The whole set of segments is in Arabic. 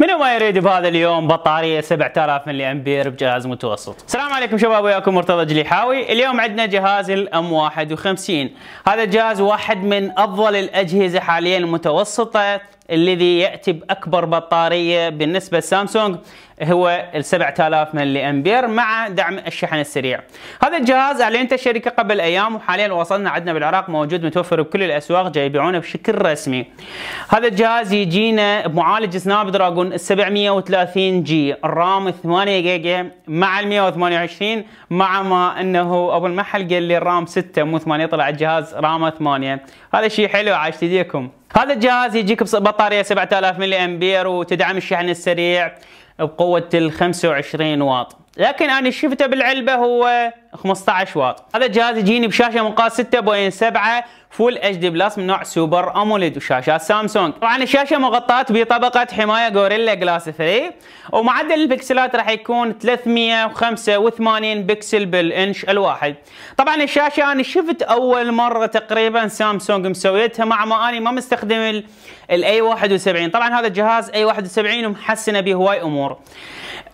من ما يريد بهذا اليوم بطاريه 7000 ملي امبير بجهاز متوسط السلام عليكم شباب وياكم مرتضى جليحاوي اليوم عندنا جهاز الام 51 هذا الجهاز واحد من افضل الاجهزه حاليا المتوسطه الذي ياتي باكبر بطاريه بالنسبه لسامسونج هو ال 7000 ملي امبير مع دعم الشحن السريع. هذا الجهاز اعلنته الشركه قبل ايام وحاليا وصلنا عندنا بالعراق موجود متوفر بكل الاسواق جاي يبيعونه بشكل رسمي. هذا الجهاز يجينا بمعالج سناب دراجون 730 جي، الرام 8 جيجا مع ال 128 مع ما انه ابو المحل قال لي الرام 6 مو 8 طلع الجهاز رامه 8. هذا شيء حلو عاش تديكم. هذا الجهاز يجيك بطاريه 7000 ملي امبير وتدعم الشحن يعني السريع بقوه ال 25 واط لكن انا شفته بالعلبه هو 15 واط هذا الجهاز يجيني بشاشه مقاس 6.7 فول اتش دي بلس من نوع سوبر اموليد وشاشات سامسونج طبعا الشاشه مغطاه بطبقه حمايه غوريلا جلاس 3 ومعدل البكسلات راح يكون 385 بكسل بالانش الواحد طبعا الشاشه انا شفت اول مره تقريبا سامسونج مسويتها مع ما انا ما مستخدم الاي 71 طبعا هذا الجهاز اي 71 ومحسنه به هواي امور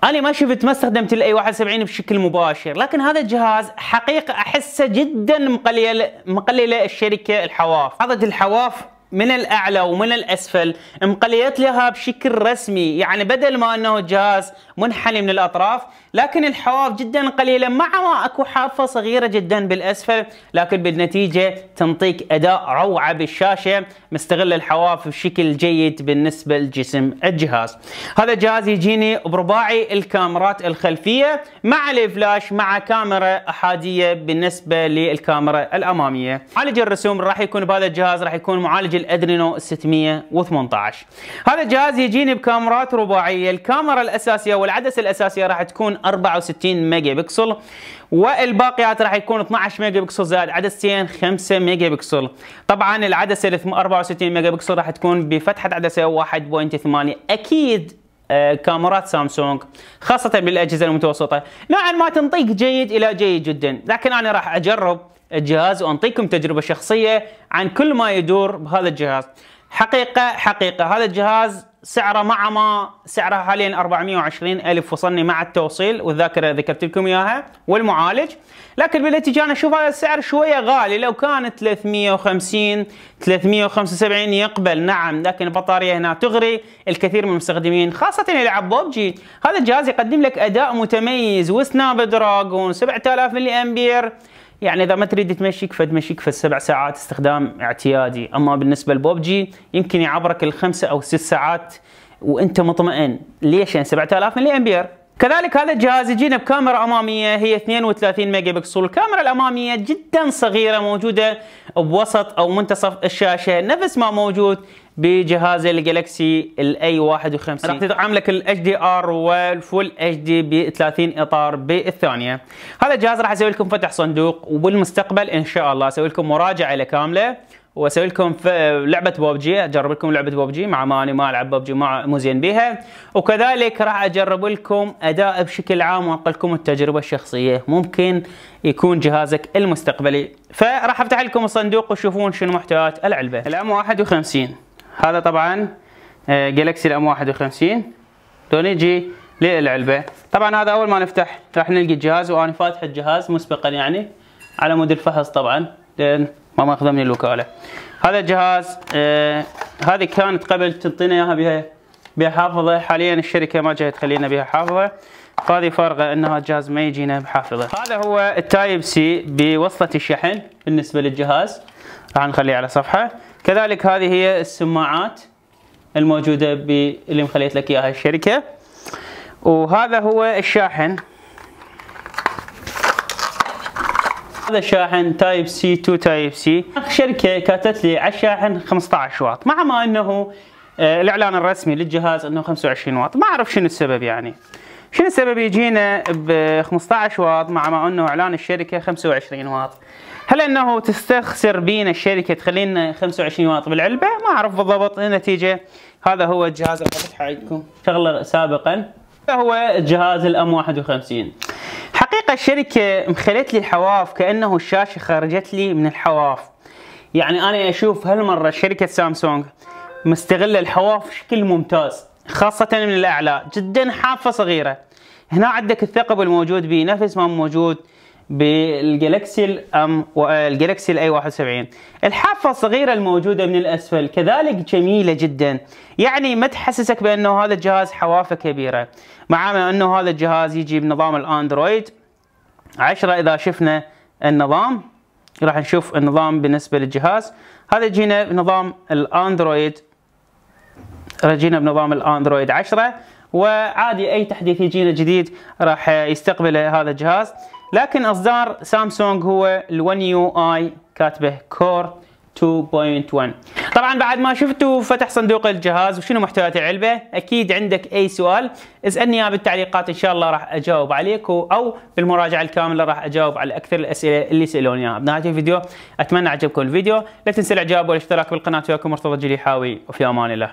انا ما شفت ما استخدمت الاي 71 بشكل مباشر لكن هذا الجهاز حقيقه احسه جدا مقلل مقلله الشركه الحواف عدد الحواف من الاعلى ومن الاسفل مقليت لها بشكل رسمي يعني بدل ما انه جهاز منحني من الاطراف لكن الحواف جدا قليله مع ما اكو حافه صغيره جدا بالاسفل لكن بالنتيجه تنطيك اداء روعه بالشاشه مستغل الحواف بشكل جيد بالنسبه لجسم الجهاز هذا جهاز يجيني برباعي الكاميرات الخلفيه مع الفلاش مع كاميرا احاديه بالنسبه للكاميرا الاماميه معالج الرسوم راح يكون بهذا الجهاز راح يكون معالج الادرينو 618 هذا الجهاز يجيني بكاميرات رباعيه الكاميرا الاساسيه والعدسه الاساسيه راح تكون 64 ميجا بكسل والباقيات راح يكون 12 ميجا بكسل زائد عدستين 5 ميجا بكسل طبعا العدسه ال 64 ميجا بكسل راح تكون بفتحه عدسه 1.8 اكيد آه، كاميرات سامسونج خاصة بالأجهزة المتوسطة نوعا ما تنطيك جيد إلى جيد جدا لكن أنا راح أجرب الجهاز وانطيكم تجربه شخصيه عن كل ما يدور بهذا الجهاز. حقيقه حقيقه هذا الجهاز سعره مع ما سعره حاليا 420 الف وصلني مع التوصيل والذاكره ذكرت لكم اياها والمعالج لكن بالاتجاه انا اشوف هذا السعر شويه غالي لو كان 350 375 يقبل نعم لكن البطاريه هنا تغري الكثير من المستخدمين خاصه يلعب ببجي هذا الجهاز يقدم لك اداء متميز وسناب دراجون 7000 ملي امبير يعني اذا ما تريد تمشيك فد مشيك في السبع ساعات استخدام اعتيادي اما بالنسبه لبوبجي يمكن يعبرك الخمسه او ست ساعات وانت مطمئن ليش يعني 7000 ملي امبير كذلك هذا الجهاز يجينا بكاميرا اماميه هي 32 ميجا بكسل، الكاميرا الاماميه جدا صغيره موجوده بوسط او منتصف الشاشه نفس ما موجود بجهاز الجالكسي الاي 51 راح تدعم لك الاتش دي ار والفول اتش دي ب 30 اطار بالثانيه هذا الجهاز راح اسوي لكم فتح صندوق وبالمستقبل ان شاء الله اسوي لكم مراجعه كامله واسوي لكم في لعبه ببجي اجرب لكم لعبه ببجي مع ما انا ما العب ببجي ما مو زين بيها وكذلك راح اجرب لكم اداء بشكل عام وانقل لكم التجربه الشخصيه ممكن يكون جهازك المستقبلي فراح افتح لكم الصندوق وتشوفون شنو محتويات العلبه الام 51 هذا طبعا جالكسي آه، الام 51 لو نجي للعلبه طبعا هذا اول ما نفتح راح نلقي الجهاز وانا فاتح الجهاز مسبقا يعني على مود الفحص طبعا لان ما ماخذها من الوكاله هذا الجهاز آه هذه كانت قبل تعطينا اياها بها بها حافظه حاليا الشركه ما جايه تخلينا بها حافظه فهذه فارغه ان هذا الجهاز ما يجينا بحافظه هذا هو التايب سي بوصله الشحن بالنسبه للجهاز راح نخليه على صفحه كذلك هذه هي السماعات الموجوده اللي مخليت لك اياها الشركه وهذا هو الشاحن هذا شاحن تايب سي تو تايب سي شركه كاتت لي على الشاحن 15 واط مع ما انه آه، الاعلان الرسمي للجهاز انه 25 واط ما اعرف شنو السبب يعني شنو السبب يجينا ب 15 واط مع ما انه اعلان الشركه 25 واط هل انه تستخسر بينا الشركه تخلينا 25 واط بالعلبه ما اعرف بالضبط النتيجه هذا هو الجهاز اللي فتحه عندكم شغله سابقا هو جهاز الام 51 الحقيقة الشركة مخلت لي الحواف كأنه الشاشة خرجت لي من الحواف يعني أنا أشوف هالمرة شركة سامسونج مستغلة الحواف بشكل ممتاز خاصة من الأعلى جدا حافة صغيرة هنا عندك الثقب الموجود به نفس ما موجود بالجالكسي الام والجالكسي آه، الاي 71 الحافه الصغيره الموجوده من الاسفل كذلك جميله جدا يعني ما تحسسك بانه هذا الجهاز حوافه كبيره مع انه هذا الجهاز يجي بنظام الاندرويد عشرة إذا شفنا النظام راح نشوف النظام بالنسبة للجهاز هذا جينا بنظام الأندرويد رجينا بنظام الأندرويد 10 وعادي أي تحديث يجينا جديد راح يستقبله هذا الجهاز لكن إصدار سامسونج هو ال يو آي كاتبه كور 2.1 طبعا بعد ما شفتوا فتح صندوق الجهاز وشنو محتويات العلبه اكيد عندك اي سؤال اسالني اياه بالتعليقات ان شاء الله راح اجاوب عليك او بالمراجعه الكامله راح اجاوب على اكثر الاسئله اللي سالوني اياها بنهايه الفيديو اتمنى عجبكم الفيديو لا تنسى الاعجاب والاشتراك بالقناه وياكم مرتضى الجليحاوي وفي امان الله